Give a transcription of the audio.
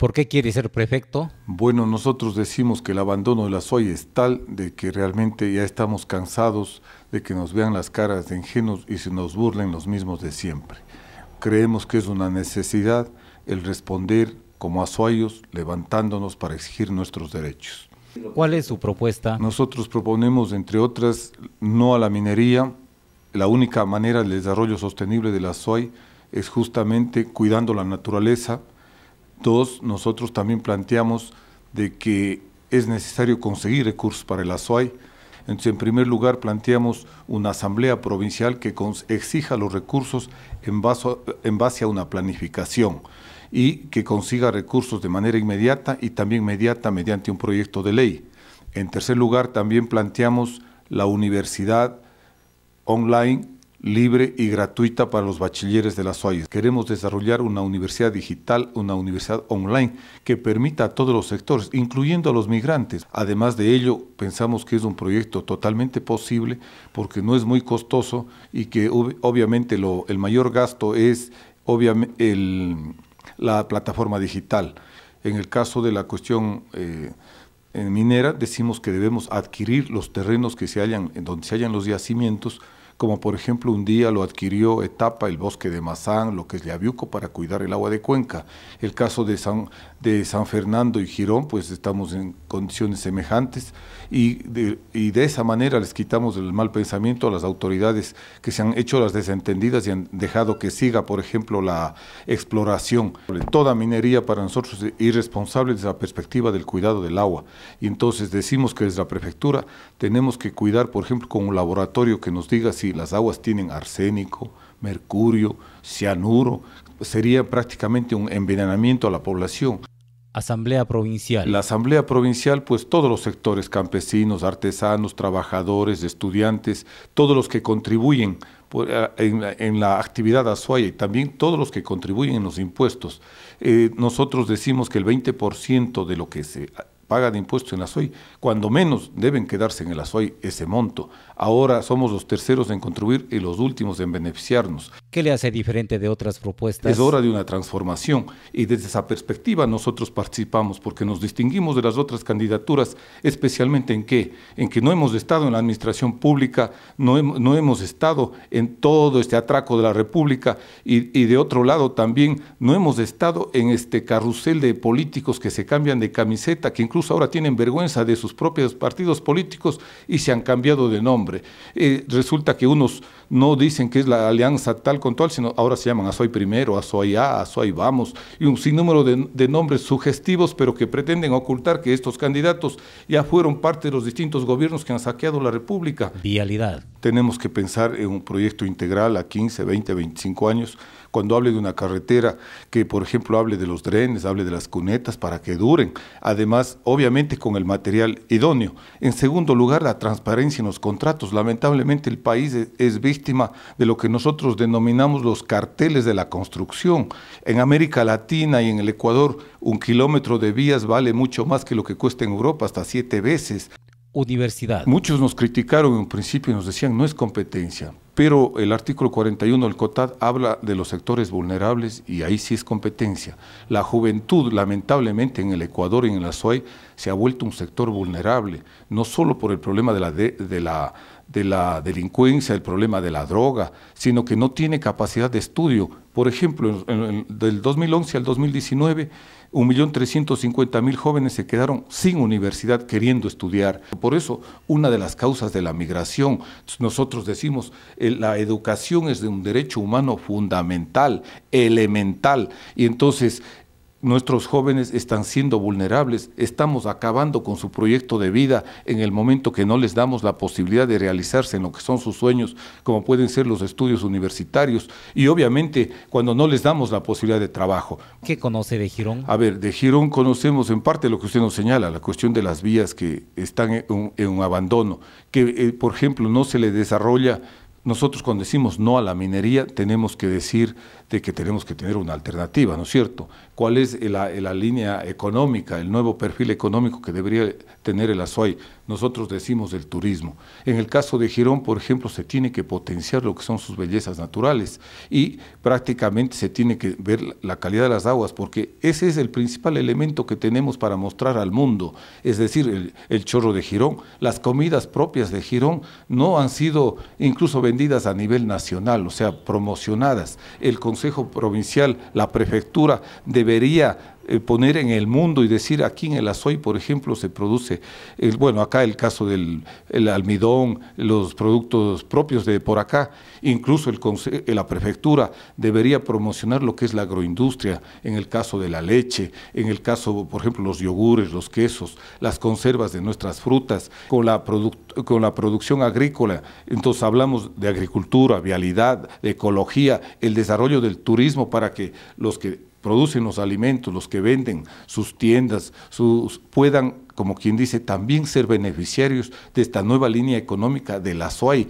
¿Por qué quiere ser prefecto? Bueno, nosotros decimos que el abandono de la soy es tal de que realmente ya estamos cansados de que nos vean las caras de ingenuos y se nos burlen los mismos de siempre. Creemos que es una necesidad el responder como azuayos, levantándonos para exigir nuestros derechos. ¿Cuál es su propuesta? Nosotros proponemos, entre otras, no a la minería. La única manera del desarrollo sostenible de la soy es justamente cuidando la naturaleza, Dos, nosotros también planteamos de que es necesario conseguir recursos para el ASOAI. Entonces, en primer lugar, planteamos una asamblea provincial que exija los recursos en, en base a una planificación y que consiga recursos de manera inmediata y también inmediata mediante un proyecto de ley. En tercer lugar, también planteamos la universidad online libre y gratuita para los bachilleres de las OAIS. Queremos desarrollar una universidad digital, una universidad online que permita a todos los sectores, incluyendo a los migrantes. Además de ello, pensamos que es un proyecto totalmente posible porque no es muy costoso y que obviamente el mayor gasto es la plataforma digital. En el caso de la cuestión eh, minera, decimos que debemos adquirir los terrenos que se hallan, donde se hallan los yacimientos, como por ejemplo un día lo adquirió Etapa, el bosque de Mazán, lo que es Abiuco, para cuidar el agua de Cuenca. El caso de San, de San Fernando y Girón, pues estamos en condiciones semejantes y de, y de esa manera les quitamos el mal pensamiento a las autoridades que se han hecho las desentendidas y han dejado que siga, por ejemplo, la exploración. Toda minería para nosotros es irresponsable desde la perspectiva del cuidado del agua. Y entonces decimos que desde la prefectura tenemos que cuidar, por ejemplo, con un laboratorio que nos diga si las aguas tienen arsénico, mercurio, cianuro, sería prácticamente un envenenamiento a la población. Asamblea Provincial. La Asamblea Provincial, pues todos los sectores, campesinos, artesanos, trabajadores, estudiantes, todos los que contribuyen pues, en, la actividad azuaya y también todos los que contribuyen en los impuestos. Eh, nosotros decimos que el 20% de lo que se paga de impuestos en la SOI, cuando menos deben quedarse en la SOI ese monto. Ahora somos los terceros en construir y los últimos en beneficiarnos. ¿Qué le hace diferente de otras propuestas? Es hora de una transformación y desde esa perspectiva nosotros participamos porque nos distinguimos de las otras candidaturas, especialmente en qué, en que no hemos estado en la administración pública, no, hemos estado en todo este atraco de la República y de otro lado también no hemos estado en este carrusel de políticos que se cambian de camiseta, que incluso ahora tienen vergüenza de sus propios partidos políticos y se han cambiado de nombre. Eh, resulta que unos no dicen que es la alianza tal con tal, sino ahora se llaman Asoy Primero, Asoy A, Asoy Vamos, y un sinnúmero de nombres sugestivos, pero que pretenden ocultar que estos candidatos ya fueron parte de los distintos gobiernos que han saqueado la República. Vialidad. Tenemos que pensar en un proyecto integral a 15, 20, 25 años cuando hable de una carretera, que por ejemplo hable de los drenes, hable de las cunetas para que duren. Además, obviamente con el material idóneo. En segundo lugar, la transparencia en los contratos. Lamentablemente el país es víctima de lo que nosotros denominamos los carteles de la construcción. En América Latina y en el Ecuador, un kilómetro de vías vale mucho más que lo que cuesta en Europa, hasta siete veces universidad. Muchos nos criticaron en un principio y nos decían, no es competencia pero el artículo 41 del COTAD habla de los sectores vulnerables y ahí sí es competencia. La juventud, lamentablemente, en el Ecuador y en la SOAI se ha vuelto un sector vulnerable, no solo por el problema de la, la, de la delincuencia, el problema de la droga, sino que no tiene capacidad de estudio por ejemplo, en, del 2011 al 2019, 1.350.000 jóvenes se quedaron sin universidad queriendo estudiar. Por eso, una de las causas de la migración, nosotros decimos, eh, la educación es de un derecho humano fundamental, elemental. Y entonces, nuestros jóvenes están siendo vulnerables, estamos acabando con su proyecto de vida en el momento que no les damos la posibilidad de realizarse en lo que son sus sueños, como pueden ser los estudios universitarios y obviamente cuando no les damos la posibilidad de trabajo. ¿Qué conoce de Girón? A ver, de Girón conocemos en parte lo que usted nos señala, la cuestión de las vías que están en un, abandono, que eh, por ejemplo no se le desarrolla nosotros cuando decimos no a la minería tenemos que decir de que tenemos que tener una alternativa, ¿no es cierto? ¿Cuál es la, línea económica, el nuevo perfil económico que debería tener el Azuay? Nosotros decimos el turismo. En el caso de Girón, por ejemplo, se tiene que potenciar lo que son sus bellezas naturales y prácticamente se tiene que ver la calidad de las aguas porque ese es el principal elemento que tenemos para mostrar al mundo, es decir, el, el chorro de Girón. Las comidas propias de Girón no han sido incluso vendidas a nivel nacional, o sea, promocionadas. El Consejo Provincial, la Prefectura, debería eh, poner en el mundo y decir aquí en el Azoy, por ejemplo, se produce, bueno, acá el caso del almidón, los productos propios de por acá, incluso el, eh, la prefectura debería promocionar lo que es la agroindustria, en el caso de la leche, en el caso, por ejemplo, los yogures, los quesos, las conservas de nuestras frutas, con la, con la producción agrícola. Entonces hablamos de agricultura, vialidad, de ecología, el desarrollo del turismo para que los que producen los alimentos, los que venden sus tiendas, sus, puedan, como quien dice, también ser beneficiarios de esta nueva línea económica de la SOAI.